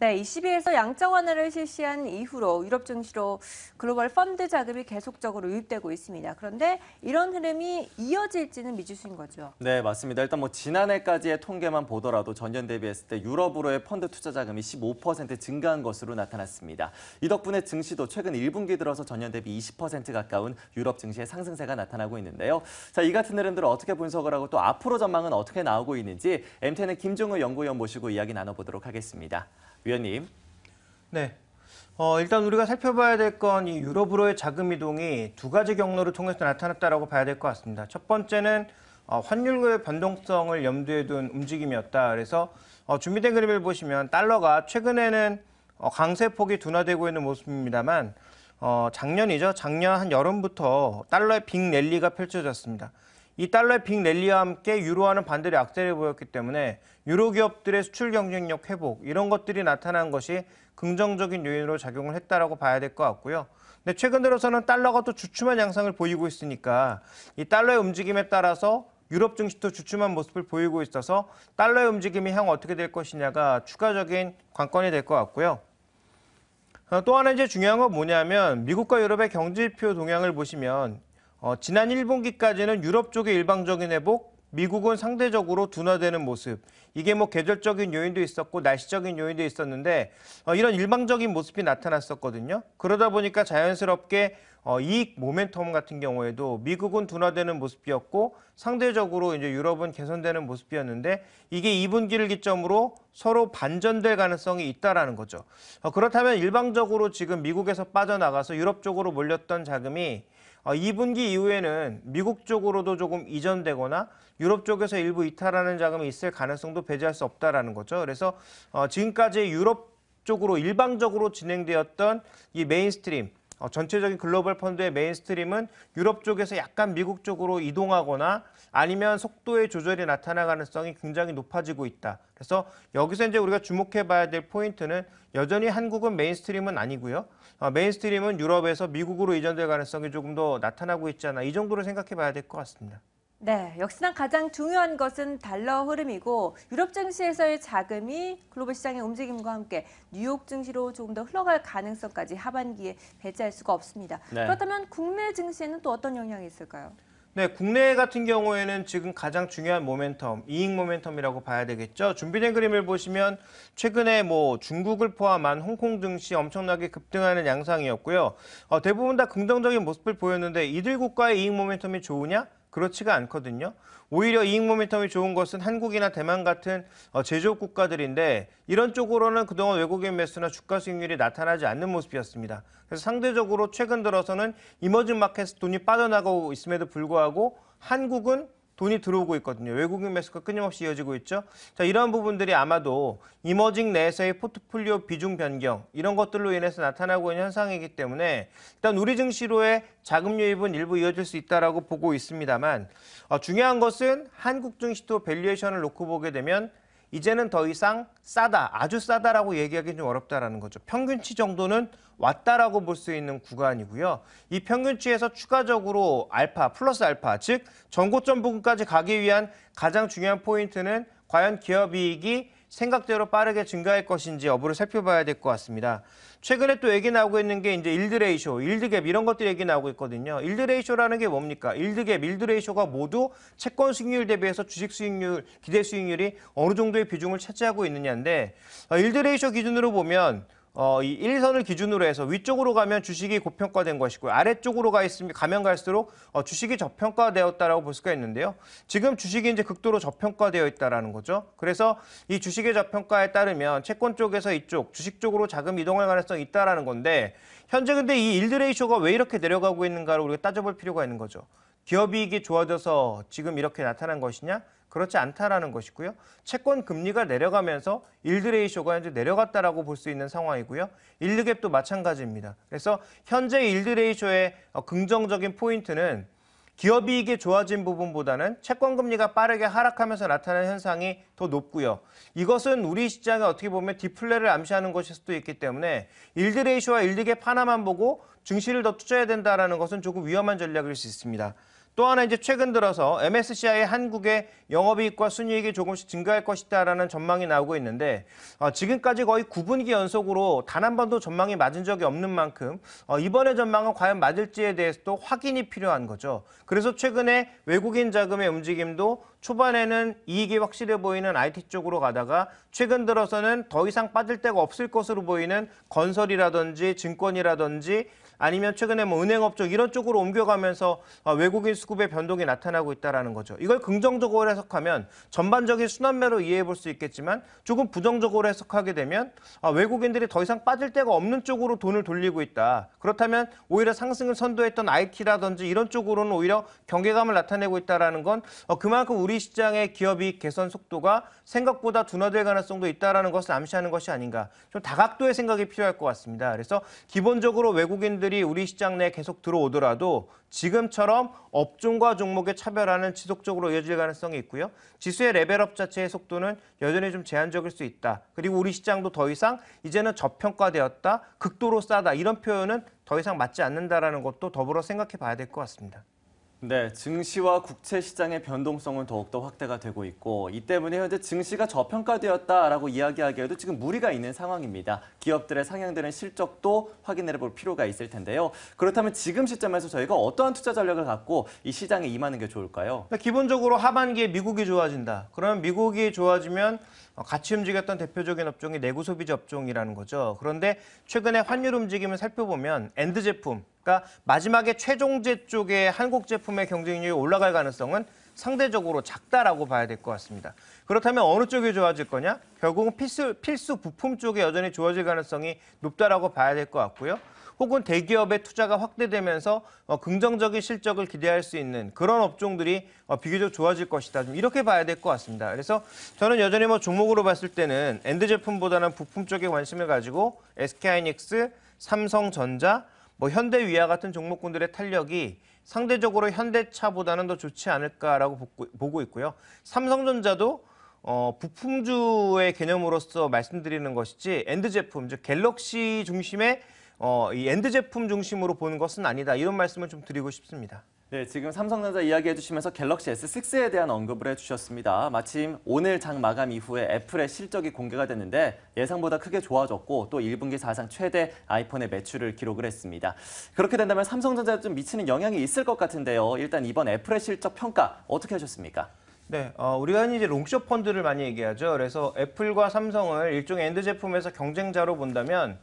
네, 22에서 양적 완화를 실시한 이후로 유럽 증시로 글로벌 펀드 자금이 계속적으로 유입되고 있습니다. 그런데 이런 흐름이 이어질지는 미지수인 거죠. 네, 맞습니다. 일단 뭐 지난해까지의 통계만 보더라도 전년 대비했을 때 유럽으로의 펀드 투자 자금이 15% 증가한 것으로 나타났습니다. 이 덕분에 증시도 최근 1분기 들어서 전년 대비 20% 가까운 유럽 증시의 상승세가 나타나고 있는데요. 자, 이 같은 흐름들을 어떻게 분석을 하고 또 앞으로 전망은 어떻게 나오고 있는지 MTN의 김종우 연구위원 모시고 이야기 나눠보도록 하겠습니다. 위원님. 네. 어, 일단 우리가 살펴봐야 될 건 이 유럽으로의 자금 이동이 두 가지 경로를 통해서 나타났다라고 봐야 될 것 같습니다. 첫 번째는 어, 환율의 변동성을 염두에 둔 움직임이었다. 그래서 어, 준비된 그림을 보시면 달러가 최근에는 어, 강세폭이 둔화되고 있는 모습입니다만 어, 작년이죠. 작년 한 여름부터 달러의 빅 랠리가 펼쳐졌습니다. 이 달러의 빅 랠리와 함께 유로화는 반대로 약세를 보였기 때문에 유로 기업들의 수출 경쟁력 회복 이런 것들이 나타난 것이 긍정적인 요인으로 작용을 했다라고 봐야 될 것 같고요. 근데 최근 들어서는 달러가 또 주춤한 양상을 보이고 있으니까 이 달러의 움직임에 따라서 유럽 증시도 주춤한 모습을 보이고 있어서 달러의 움직임이 향 어떻게 될 것이냐가 추가적인 관건이 될 것 같고요. 어, 또 하나 이제 중요한 건 뭐냐면 미국과 유럽의 경제지표 동향을 보시면 어, 지난 1분기까지는 유럽 쪽의 일방적인 회복, 미국은 상대적으로 둔화되는 모습. 이게 뭐 계절적인 요인도 있었고 날씨적인 요인도 있었는데 어, 이런 일방적인 모습이 나타났었거든요. 그러다 보니까 자연스럽게 어, 이익 모멘텀 같은 경우에도 미국은 둔화되는 모습이었고 상대적으로 이제 유럽은 개선되는 모습이었는데 이게 2분기를 기점으로 서로 반전될 가능성이 있다라는 거죠. 어, 그렇다면 일방적으로 지금 미국에서 빠져나가서 유럽 쪽으로 몰렸던 자금이 2분기 어, 이후에는 미국 쪽으로도 조금 이전되거나 유럽 쪽에서 일부 이탈하는 자금이 있을 가능성도 배제할 수 없다라는 거죠. 그래서 어, 지금까지 유럽 쪽으로 일방적으로 진행되었던 이 메인스트림 어, 전체적인 글로벌 펀드의 메인스트림은 유럽 쪽에서 약간 미국 쪽으로 이동하거나 아니면 속도의 조절이 나타날 가능성이 굉장히 높아지고 있다. 그래서 여기서 이제 우리가 주목해 봐야 될 포인트는 여전히 한국은 메인스트림은 아니고요. 어, 메인스트림은 유럽에서 미국으로 이전될 가능성이 조금 더 나타나고 있잖아. 이 정도로 생각해 봐야 될 것 같습니다. 네, 역시나 가장 중요한 것은 달러 흐름이고 유럽 증시에서의 자금이 글로벌 시장의 움직임과 함께 뉴욕 증시로 조금 더 흘러갈 가능성까지 하반기에 배제할 수가 없습니다. 네. 그렇다면 국내 증시에는 또 어떤 영향이 있을까요? 네, 국내 같은 경우에는 지금 가장 중요한 모멘텀, 이익 모멘텀이라고 봐야 되겠죠. 준비된 그림을 보시면 최근에 뭐 중국을 포함한 홍콩 증시 엄청나게 급등하는 양상이었고요. 어, 대부분 다 긍정적인 모습을 보였는데 이들 국가의 이익 모멘텀이 좋으냐? 그렇지가 않거든요. 오히려 이익 모멘텀이 좋은 것은 한국이나 대만 같은 어, 제조업 국가들인데 이런 쪽으로는 그동안 외국인 매수나 주가 수익률이 나타나지 않는 모습이었습니다. 그래서 상대적으로 최근 들어서는 이머징 마켓에 돈이 빠져나가고 있음에도 불구하고 한국은 돈이 들어오고 있거든요. 외국인 매수가 끊임없이 이어지고 있죠. 자, 이런 부분들이 아마도 이머징 내에서의 포트폴리오 비중 변경 이런 것들로 인해서 나타나고 있는 현상이기 때문에 일단 우리 증시로의 자금 유입은 일부 이어질 수 있다라고 보고 있습니다만 어, 중요한 것은 한국 증시도 밸류에이션을 놓고 보게 되면 이제는 더 이상 싸다, 아주 싸다라고 얘기하기 좀 어렵다라는 거죠. 평균치 정도는 왔다라고 볼 수 있는 구간이고요. 이 평균치에서 추가적으로 알파, 플러스 알파, 즉 전고점 부근까지 가기 위한 가장 중요한 포인트는 과연 기업이익이 생각대로 빠르게 증가할 것인지 여부를 살펴봐야 될 것 같습니다. 최근에 또 얘기 나오고 있는 게 이제 일드 레이쇼, 일드갭 이런 것들이 얘기 나오고 있거든요. 일드 레이쇼라는 게 뭡니까? 일드갭, 일드 레이쇼가 모두 채권 수익률 대비해서 주식 수익률, 기대 수익률이 어느 정도의 비중을 차지하고 있느냐인데 어, 일드 레이쇼 기준으로 보면 어, 이 1선을 기준으로 해서 위쪽으로 가면 주식이 고평가된 것이고 아래쪽으로 가 있으면 가면 갈수록 어, 주식이 저평가되었다라고 볼 수가 있는데요. 지금 주식이 이제 극도로 저평가되어 있다라는 거죠. 그래서 이 주식의 저평가에 따르면 채권 쪽에서 이쪽 주식 쪽으로 자금 이동할 가능성이 있다라는 건데 현재 근데 이 일드 레이쇼가 왜 이렇게 내려가고 있는가를 우리가 따져볼 필요가 있는 거죠. 기업이익이 좋아져서 지금 이렇게 나타난 것이냐? 그렇지 않다라는 것이고요. 채권 금리가 내려가면서 일드레이쇼가 이제 내려갔다라고 볼 수 있는 상황이고요. 일드갭도 마찬가지입니다. 그래서 현재 일드레이쇼의 어, 긍정적인 포인트는 기업이익이 좋아진 부분보다는 채권금리가 빠르게 하락하면서 나타나는 현상이 더 높고요. 이것은 우리 시장에 어떻게 보면 디플레를 암시하는 것일 수도 있기 때문에 일드레이쇼와 일드갭 하나만 보고 증시를 더 투자해야 된다는 것은 조금 위험한 전략일 수 있습니다. 또 하나 이제 최근 들어서 MSCI 한국의 영업이익과 순이익이 조금씩 증가할 것이다라는 전망이 나오고 있는데 어, 지금까지 거의 9분기 연속으로 단 한 번도 전망이 맞은 적이 없는 만큼 어, 이번의 전망은 과연 맞을지에 대해서도 확인이 필요한 거죠. 그래서 최근에 외국인 자금의 움직임도 초반에는 이익이 확실해 보이는 IT 쪽으로 가다가 최근 들어서는 더 이상 빠질 데가 없을 것으로 보이는 건설이라든지 증권이라든지 아니면 최근에 뭐 은행업 종 이런 쪽으로 옮겨가면서 아, 외국인 수급의 변동이 나타나고 있다는 거죠. 이걸 긍정적으로 해석하면 전반적인 순환매로 이해해 볼 수 있겠지만 조금 부정적으로 해석하게 되면 아, 외국인들이 더 이상 빠질 데가 없는 쪽으로 돈을 돌리고 있다. 그렇다면 오히려 상승을 선도했던 IT라든지 이런 쪽으로는 오히려 경계감을 나타내고 있다는 건 어, 그만큼 우리 시장의 기업이 개선 속도가 생각보다 둔화될 가능성도 있다는 것을 암시하는 것이 아닌가. 좀 다각도의 생각이 필요할 것 같습니다. 그래서 기본적으로 외국인들 사람들이 우리 시장 내에 계속 들어오더라도 지금처럼 업종과 종목의 차별화는 지속적으로 이어질 가능성이 있고요. 지수의 레벨업 자체의 속도는 여전히 좀 제한적일 수 있다. 그리고 우리 시장도 더 이상 이제는 저평가되었다, 극도로 싸다 이런 표현은 더 이상 맞지 않는다라는 것도 더불어 생각해 봐야 될 것 같습니다. 네, 증시와 국채 시장의 변동성은 더욱더 확대가 되고 있고 이 때문에 현재 증시가 저평가되었다라고 이야기하기에도 지금 무리가 있는 상황입니다. 기업들의 상향되는 실적도 확인해 볼 필요가 있을 텐데요. 그렇다면 지금 시점에서 저희가 어떠한 투자 전략을 갖고 이 시장에 임하는 게 좋을까요? 그러니까 기본적으로 하반기에 미국이 좋아진다. 그러면 미국이 좋아지면 같이 움직였던 대표적인 업종이 내구 소비자 업종이라는 거죠. 그런데 최근에 환율 움직임을 살펴보면 엔드 제품, 그러니까 마지막에 최종제 쪽에 한국 제품의 경쟁률이 올라갈 가능성은 상대적으로 작다라고 봐야 될 것 같습니다. 그렇다면 어느 쪽이 좋아질 거냐? 결국은 필수, 필수 부품 쪽에 여전히 좋아질 가능성이 높다라고 봐야 될 것 같고요. 혹은 대기업의 투자가 확대되면서 어, 긍정적인 실적을 기대할 수 있는 그런 업종들이 어, 비교적 좋아질 것이다. 좀 이렇게 봐야 될 것 같습니다. 그래서 저는 여전히 뭐 종목으로 봤을 때는 엔드 제품보다는 부품 쪽에 관심을 가지고 SK하이닉스, 삼성전자, 뭐 현대 위와 같은 종목군들의 탄력이 상대적으로 현대차보다는 더 좋지 않을까라고 보고 있고요. 삼성전자도 어, 부품주의 개념으로서 말씀드리는 것이지 엔드 제품, 즉 갤럭시 중심의 어, 이 엔드 제품 중심으로 보는 것은 아니다. 이런 말씀을 좀 드리고 싶습니다. 네, 지금 삼성전자 이야기해 주시면서 갤럭시 S6에 대한 언급을 해 주셨습니다. 마침 오늘 장 마감 이후에 애플의 실적이 공개가 됐는데 예상보다 크게 좋아졌고 또 1분기 사상 최대 아이폰의 매출을 기록을 했습니다. 그렇게 된다면 삼성전자에 좀 미치는 영향이 있을 것 같은데요. 일단 이번 애플의 실적 평가 어떻게 하셨습니까? 네, 어, 우리가 이제 롱숏 펀드를 많이 얘기하죠. 그래서 애플과 삼성을 일종의 엔드 제품에서 경쟁자로 본다면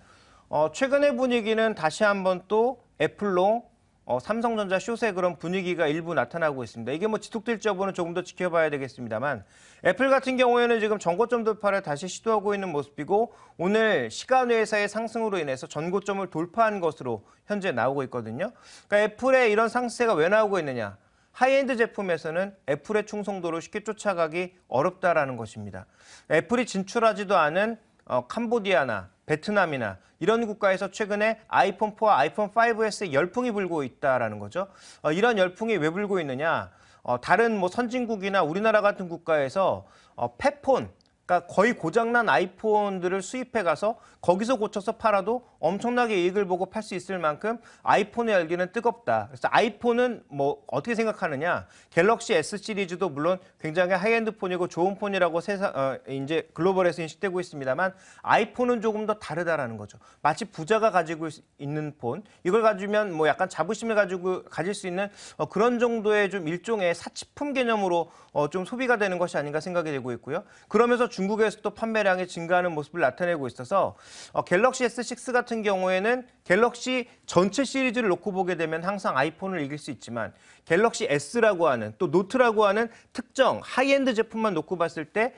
어, 최근의 분위기는 다시 한번 또 애플로 어, 삼성전자 쇼세 그런 분위기가 일부 나타나고 있습니다. 이게 뭐 지속될지 여부는 조금 더 지켜봐야 되겠습니다만 애플 같은 경우에는 지금 전고점 돌파를 다시 시도하고 있는 모습이고 오늘 시간 회사의 상승으로 인해서 전고점을 돌파한 것으로 현재 나오고 있거든요. 그러니까 애플의 이런 상승세가 왜 나오고 있느냐. 하이엔드 제품에서는 애플의 충성도를 쉽게 쫓아가기 어렵다라는 것입니다. 애플이 진출하지도 않은 어, 캄보디아나 베트남이나 이런 국가에서 최근에 아이폰4와 아이폰5S의 열풍이 불고 있다라는 거죠. 어, 이런 열풍이 왜 불고 있느냐? 어, 다른 뭐 선진국이나 우리나라 같은 국가에서 어, 패폰, 그러니까 거의 고장난 아이폰들을 수입해 가서 거기서 고쳐서 팔아도 엄청나게 이익을 보고 팔 수 있을 만큼 아이폰의 열기는 뜨겁다. 그래서 아이폰은 뭐 어떻게 생각하느냐? 갤럭시 S 시리즈도 물론 굉장히 하이엔드 폰이고 좋은 폰이라고 세상 어, 이제 글로벌에서 인식되고 있습니다만 아이폰은 조금 더 다르다라는 거죠. 마치 부자가 가지고 있는 폰 이걸 가지면 뭐 약간 자부심을 가지고 가질 수 있는 어, 그런 정도의 좀 일종의 사치품 개념으로 어, 좀 소비가 되는 것이 아닌가 생각이 되고 있고요. 그러면서 중국에서도 판매량이 증가하는 모습을 나타내고 있어서 어, 갤럭시 S6 같은 경우에는 갤럭시 전체 시리즈를 놓고 보게 되면 항상 아이폰을 이길 수 있지만 갤럭시 S라고 하는 또 노트라고 하는 특정 하이엔드 제품만 놓고 봤을 때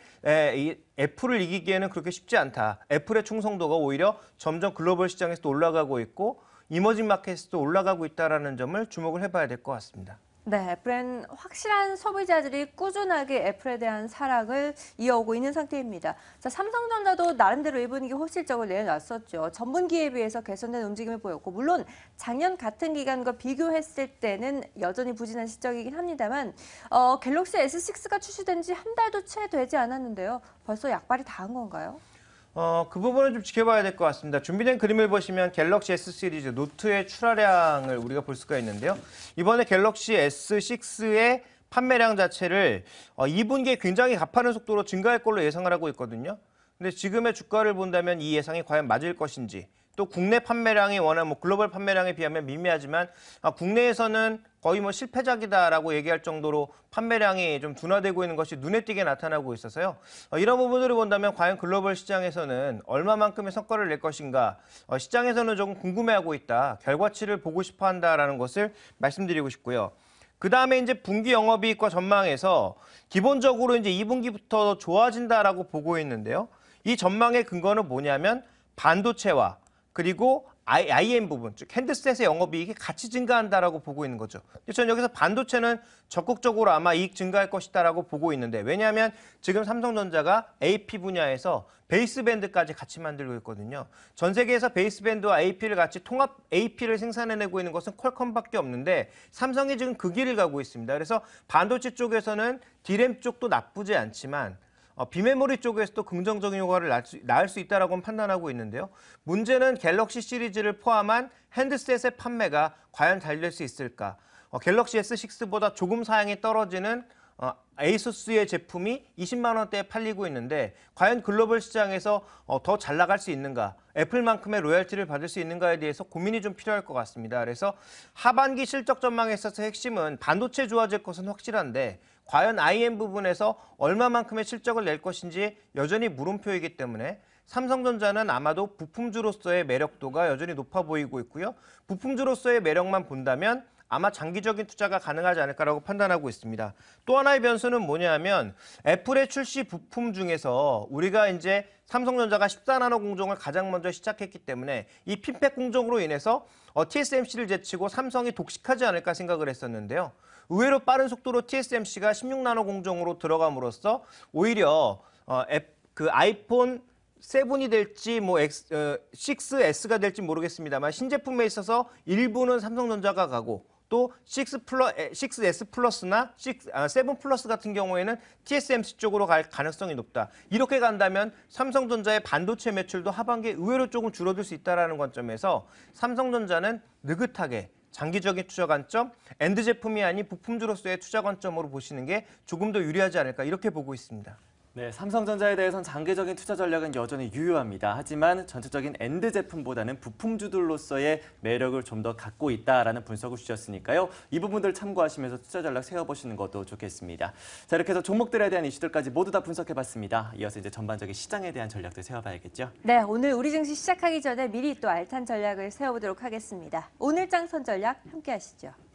애플을 이기기에는 그렇게 쉽지 않다. 애플의 충성도가 오히려 점점 글로벌 시장에서도 올라가고 있고 이머징 마켓에서도 올라가고 있다는 점을 주목을 해봐야 될 것 같습니다. 네, 애플은 확실한 소비자들이 꾸준하게 애플에 대한 사랑을 이어오고 있는 상태입니다. 자, 삼성전자도 나름대로 1분기 호실적을 내놨었죠. 전분기에 비해서 개선된 움직임을 보였고 물론 작년 같은 기간과 비교했을 때는 여전히 부진한 시적이긴 합니다만 어, 갤럭시 S6가 출시된 지 한 달도 채 되지 않았는데요. 벌써 약발이 다 한 건가요? 어, 그부분을좀 지켜봐야 될 것 같습니다. 준비된 그림을 보시면 갤럭시 S 시리즈 노트의 출하량을 우리가 볼 수가 있는데요. 이번에 갤럭시 S6의 판매량 자체를 어, 2분기에 굉장히 가파른 속도로 증가할 걸로 예상을 하고 있거든요. 근데 지금의 주가를 본다면 이 예상이 과연 맞을 것인지 또 국내 판매량이 워낙 뭐 글로벌 판매량에 비하면 미미하지만 아, 국내에서는 거의 뭐 실패작이다라고 얘기할 정도로 판매량이 좀 둔화되고 있는 것이 눈에 띄게 나타나고 있어서요. 어, 이런 부분들을 본다면 과연 글로벌 시장에서는 얼마만큼의 성과를 낼 것인가 어, 시장에서는 조금 궁금해하고 있다. 결과치를 보고 싶어 한다라는 것을 말씀드리고 싶고요. 그 다음에 이제 분기 영업이익과 전망에서 기본적으로 이제 2분기부터 좋아진다라고 보고 있는데요. 이 전망의 근거는 뭐냐면 반도체와 그리고 IM 부분, 즉 핸드셋의 영업이익이 같이 증가한다라고 보고 있는 거죠. 저는 여기서 반도체는 적극적으로 아마 이익 증가할 것이다라고 보고 있는데 왜냐하면 지금 삼성전자가 AP 분야에서 베이스밴드까지 같이 만들고 있거든요. 전 세계에서 베이스밴드와 AP를 같이 통합 AP를 생산해내고 있는 것은 퀄컴밖에 없는데 삼성이 지금 그 길을 가고 있습니다. 그래서 반도체 쪽에서는 디램 쪽도 나쁘지 않지만 어, 비메모리 쪽에서도 긍정적인 효과를 낳을 수, 있다라고 판단하고 있는데요. 문제는 갤럭시 시리즈를 포함한 핸드셋의 판매가 과연 달릴 수 있을까? 어, 갤럭시 S6보다 조금 사양이 떨어지는 어, 에이수스의 제품이 20만 원대에 팔리고 있는데 과연 글로벌 시장에서 어, 더 잘 나갈 수 있는가 애플만큼의 로열티를 받을 수 있는가에 대해서 고민이 좀 필요할 것 같습니다. 그래서 하반기 실적 전망에 있어서 핵심은 반도체 좋아질 것은 확실한데 과연 IM 부분에서 얼마만큼의 실적을 낼 것인지 여전히 물음표이기 때문에 삼성전자는 아마도 부품주로서의 매력도가 여전히 높아 보이고 있고요. 부품주로서의 매력만 본다면 아마 장기적인 투자가 가능하지 않을까라고 판단하고 있습니다. 또 하나의 변수는 뭐냐면 하 애플의 출시 부품 중에서 우리가 이제 삼성전자가 14나노 공정을 가장 먼저 시작했기 때문에 이 핀팩 공정으로 인해서 TSMC를 어, 제치고 삼성이 독식하지 않을까 생각을 했었는데요. 의외로 빠른 속도로 TSMC가 16나노 공정으로 들어감으로써 오히려 어, 앱, 그 아이폰 7이 될지 뭐 X, 어, 6S가 될지 모르겠습니다만 신제품에 있어서 일부는 삼성전자가 가고 또6 플러 6S 플러스나 6, 아, 7 플러스 같은 경우에는 TSMC 쪽으로 갈 가능성이 높다. 이렇게 간다면 삼성전자의 반도체 매출도 하반기에 의외로 조금 줄어들 수 있다라는 관점에서 삼성전자는 느긋하게 장기적인 투자 관점, 엔드 제품이 아닌 부품주로서의 투자 관점으로 보시는 게 조금 더 유리하지 않을까 이렇게 보고 있습니다. 네, 삼성전자에 대해선 장기적인 투자 전략은 여전히 유효합니다. 하지만 전체적인 엔드 제품보다는 부품주들로서의 매력을 좀 더 갖고 있다라는 분석을 주셨으니까요. 이 부분들 참고하시면서 투자 전략 세워보시는 것도 좋겠습니다. 자, 이렇게 해서 종목들에 대한 이슈들까지 모두 다 분석해봤습니다. 이어서 이제 전반적인 시장에 대한 전략들 세워봐야겠죠? 네, 오늘 우리 증시 시작하기 전에 미리 또알찬 전략을 세워보도록 하겠습니다. 오늘장 선전략 함께 하시죠.